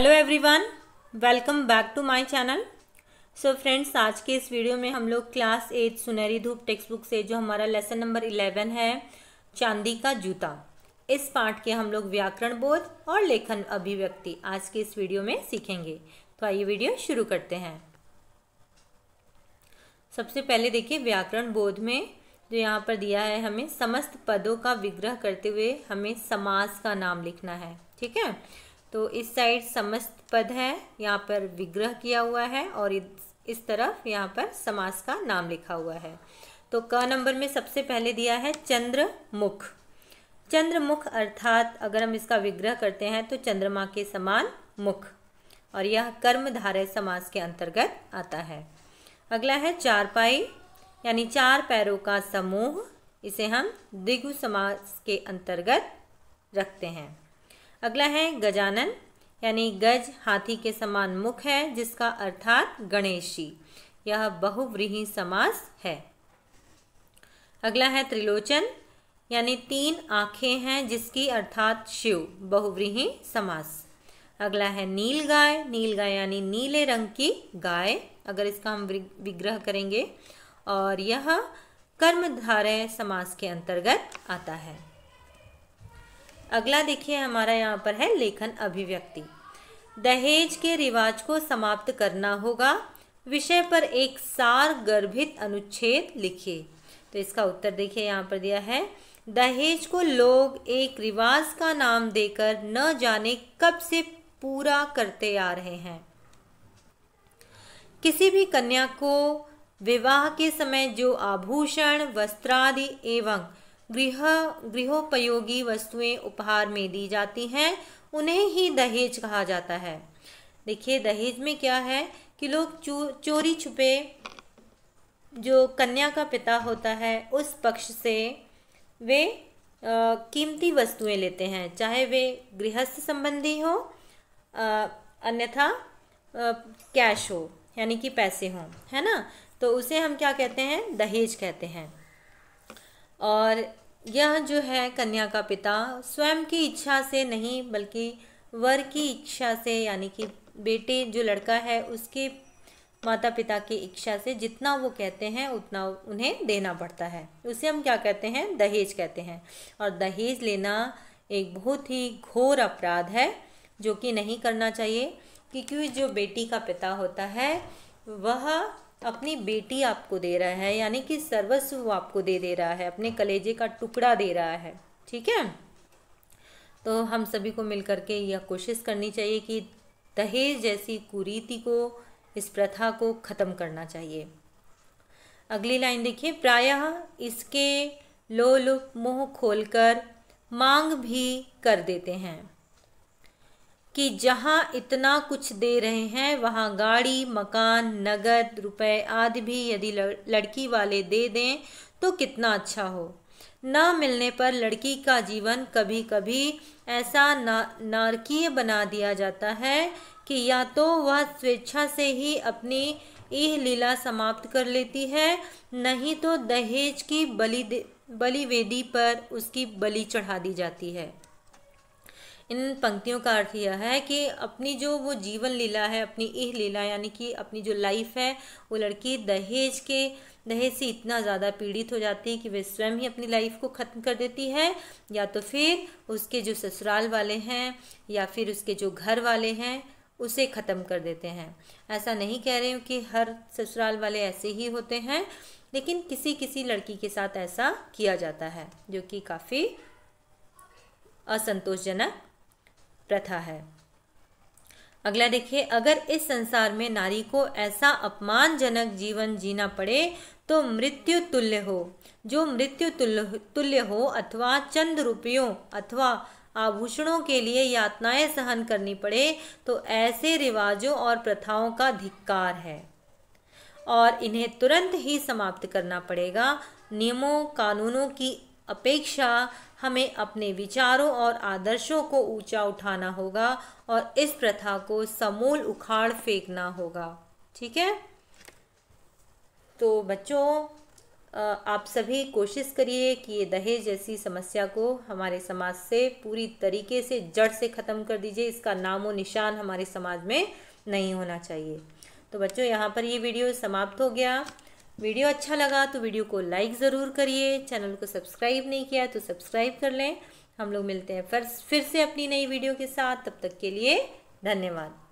hello everyone welcome back to my channel so friends आज के इस वीडियो में हम लोग क्लास एट सुनहरी धूप टेक्स्ट बुक से जो हमारा लेसन नंबर इलेवन है चांदी का जूता इस पाठ के हम लोग व्याकरण बोध और लेखन अभिव्यक्ति आज के इस वीडियो में सीखेंगे तो आइए वीडियो शुरू करते हैं सबसे पहले देखिए व्याकरण बोध में जो यहाँ पर दिया है हमें समस्त पदों का विग्रह करते हुए हमें समास का नाम लिखना है ठीक है तो इस साइड समस्त पद है यहाँ पर विग्रह किया हुआ है और इस तरफ यहाँ पर समास का नाम लिखा हुआ है तो क नंबर में सबसे पहले दिया है चंद्रमुख चंद्रमुख अर्थात अगर हम इसका विग्रह करते हैं तो चंद्रमा के समान मुख और यह कर्मधारय समास के अंतर्गत आता है अगला है चारपाई यानी चार पैरों का समूह इसे हम दिग्व समास के अंतर्गत रखते हैं अगला है गजानन यानी गज हाथी के समान मुख है जिसका अर्थात गणेशी यह बहुव्रीही समास है अगला है त्रिलोचन यानी तीन आँखें हैं जिसकी अर्थात शिव बहुव्रीही समास अगला है नील गाय नील गाय यानी नीले रंग की गाय अगर इसका हम विग्रह करेंगे और यह कर्मधारय समास के अंतर्गत आता है अगला देखिए हमारा यहाँ पर है लेखन अभिव्यक्ति दहेज के रिवाज को समाप्त करना होगा विषय पर एक सार गर्भित अनुच्छेद लिखिए तो इसका उत्तर देखिए यहाँ पर दिया है दहेज को लोग एक रिवाज का नाम देकर न जाने कब से पूरा करते आ रहे हैं किसी भी कन्या को विवाह के समय जो आभूषण वस्त्रादि एवं गृह गृहोपयोगी वस्तुएं उपहार में दी जाती हैं उन्हें ही दहेज कहा जाता है देखिए दहेज में क्या है कि लोग चो, चोरी छुपे जो कन्या का पिता होता है उस पक्ष से वे आ, कीमती वस्तुएं लेते हैं चाहे वे गृहस्थ संबंधी हो अन्यथा कैश हो यानी कि पैसे हों है ना तो उसे हम क्या कहते हैं दहेज कहते हैं और यह जो है कन्या का पिता स्वयं की इच्छा से नहीं बल्कि वर की इच्छा से यानी कि बेटे जो लड़का है उसके माता पिता की इच्छा से जितना वो कहते हैं उतना उन्हें देना पड़ता है उसे हम क्या कहते हैं दहेज कहते हैं और दहेज लेना एक बहुत ही घोर अपराध है जो कि नहीं करना चाहिए क्योंकि जो बेटी का पिता होता है वह अपनी बेटी आपको दे रहा है यानी कि सर्वस्व आपको दे दे रहा है अपने कलेजे का टुकड़ा दे रहा है ठीक है तो हम सभी को मिल के यह कोशिश करनी चाहिए कि दहेज जैसी कुरीति को इस प्रथा को ख़त्म करना चाहिए अगली लाइन देखिए प्रायः इसके लोलुप मुँह खोलकर मांग भी कर देते हैं कि जहाँ इतना कुछ दे रहे हैं वहाँ गाड़ी मकान नगद रुपए आदि भी यदि लड़की वाले दे दें तो कितना अच्छा हो ना मिलने पर लड़की का जीवन कभी कभी ऐसा ना नारकीय बना दिया जाता है कि या तो वह स्वेच्छा से ही अपनी यह लीला समाप्त कर लेती है नहीं तो दहेज की बलि बलिवेदी पर उसकी बलि चढ़ा दी जाती है इन पंक्तियों का अर्थ यह है कि अपनी जो वो जीवन लीला है अपनी इह लीला यानी कि अपनी जो लाइफ है वो लड़की दहेज के दहेज से इतना ज़्यादा पीड़ित हो जाती है कि वह स्वयं ही अपनी लाइफ को ख़त्म कर देती है या तो फिर उसके जो ससुराल वाले हैं या फिर उसके जो घर वाले हैं उसे ख़त्म कर देते हैं ऐसा नहीं कह रही हूँ कि हर ससुराल वाले ऐसे ही होते हैं लेकिन किसी किसी लड़की के साथ ऐसा किया जाता है जो कि काफ़ी असंतोषजनक प्रथा है अगला देखिए अगर इस संसार में नारी को ऐसा अपमानजनक जीवन जीना पड़े तो मृत्यु तुल्य हो जो मृत्यु तुल्य तुल्य हो अथवा चंद रुपयों अथवा आभूषणों के लिए यातनाएं सहन करनी पड़े तो ऐसे रिवाजों और प्रथाओं का धिक्कार है और इन्हें तुरंत ही समाप्त करना पड़ेगा नियमों कानूनों की अपेक्षा हमें अपने विचारों और आदर्शों को ऊंचा उठाना होगा और इस प्रथा को समूल उखाड़ फेंकना होगा ठीक है तो बच्चों आप सभी कोशिश करिए कि ये दहेज जैसी समस्या को हमारे समाज से पूरी तरीके से जड़ से ख़त्म कर दीजिए इसका नामो निशान हमारे समाज में नहीं होना चाहिए तो बच्चों यहाँ पर ये वीडियो समाप्त हो गया वीडियो अच्छा लगा तो वीडियो को लाइक ज़रूर करिए चैनल को सब्सक्राइब नहीं किया तो सब्सक्राइब कर लें हम लोग मिलते हैं फिर फिर से अपनी नई वीडियो के साथ तब तक के लिए धन्यवाद